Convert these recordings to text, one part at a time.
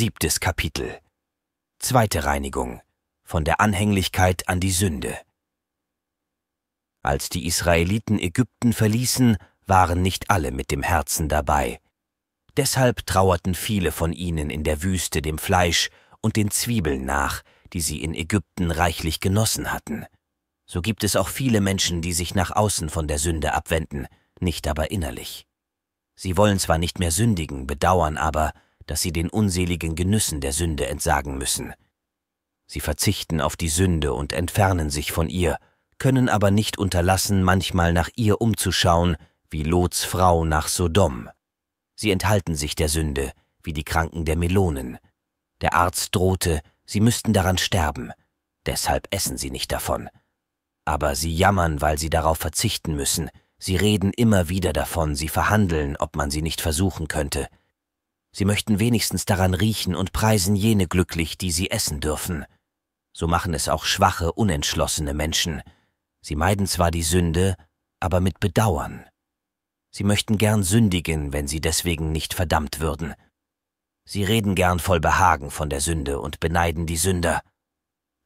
Siebtes Kapitel. Zweite Reinigung. Von der Anhänglichkeit an die Sünde. Als die Israeliten Ägypten verließen, waren nicht alle mit dem Herzen dabei. Deshalb trauerten viele von ihnen in der Wüste dem Fleisch und den Zwiebeln nach, die sie in Ägypten reichlich genossen hatten. So gibt es auch viele Menschen, die sich nach außen von der Sünde abwenden, nicht aber innerlich. Sie wollen zwar nicht mehr sündigen, bedauern aber, dass sie den unseligen Genüssen der Sünde entsagen müssen. Sie verzichten auf die Sünde und entfernen sich von ihr, können aber nicht unterlassen, manchmal nach ihr umzuschauen, wie Lots Frau nach Sodom. Sie enthalten sich der Sünde, wie die Kranken der Melonen. Der Arzt drohte, sie müssten daran sterben, deshalb essen sie nicht davon. Aber sie jammern, weil sie darauf verzichten müssen, sie reden immer wieder davon, sie verhandeln, ob man sie nicht versuchen könnte, Sie möchten wenigstens daran riechen und preisen jene glücklich, die sie essen dürfen. So machen es auch schwache, unentschlossene Menschen. Sie meiden zwar die Sünde, aber mit Bedauern. Sie möchten gern sündigen, wenn sie deswegen nicht verdammt würden. Sie reden gern voll Behagen von der Sünde und beneiden die Sünder.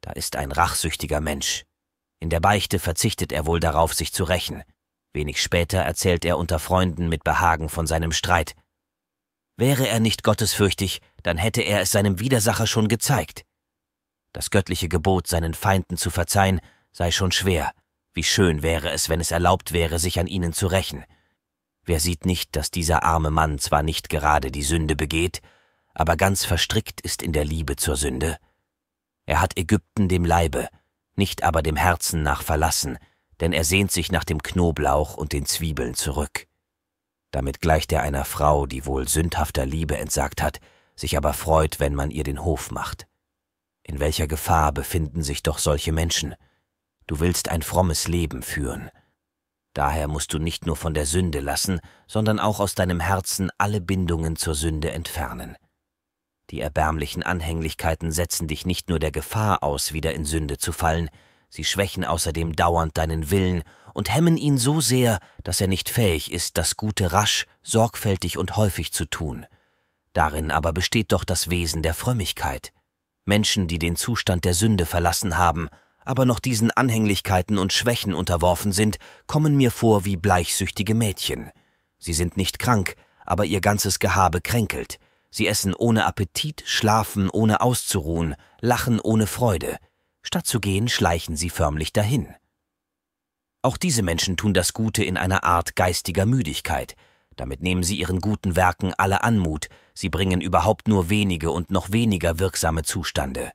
Da ist ein rachsüchtiger Mensch. In der Beichte verzichtet er wohl darauf, sich zu rächen. Wenig später erzählt er unter Freunden mit Behagen von seinem Streit. Wäre er nicht gottesfürchtig, dann hätte er es seinem Widersacher schon gezeigt. Das göttliche Gebot, seinen Feinden zu verzeihen, sei schon schwer. Wie schön wäre es, wenn es erlaubt wäre, sich an ihnen zu rächen. Wer sieht nicht, dass dieser arme Mann zwar nicht gerade die Sünde begeht, aber ganz verstrickt ist in der Liebe zur Sünde? Er hat Ägypten dem Leibe, nicht aber dem Herzen nach verlassen, denn er sehnt sich nach dem Knoblauch und den Zwiebeln zurück. Damit gleicht er einer Frau, die wohl sündhafter Liebe entsagt hat, sich aber freut, wenn man ihr den Hof macht. In welcher Gefahr befinden sich doch solche Menschen? Du willst ein frommes Leben führen. Daher musst du nicht nur von der Sünde lassen, sondern auch aus deinem Herzen alle Bindungen zur Sünde entfernen. Die erbärmlichen Anhänglichkeiten setzen dich nicht nur der Gefahr aus, wieder in Sünde zu fallen, Sie schwächen außerdem dauernd deinen Willen und hemmen ihn so sehr, dass er nicht fähig ist, das Gute rasch, sorgfältig und häufig zu tun. Darin aber besteht doch das Wesen der Frömmigkeit. Menschen, die den Zustand der Sünde verlassen haben, aber noch diesen Anhänglichkeiten und Schwächen unterworfen sind, kommen mir vor wie bleichsüchtige Mädchen. Sie sind nicht krank, aber ihr ganzes Gehabe kränkelt. Sie essen ohne Appetit, schlafen ohne auszuruhen, lachen ohne Freude, Statt zu gehen, schleichen sie förmlich dahin. Auch diese Menschen tun das Gute in einer Art geistiger Müdigkeit. Damit nehmen sie ihren guten Werken alle Anmut, sie bringen überhaupt nur wenige und noch weniger wirksame Zustande.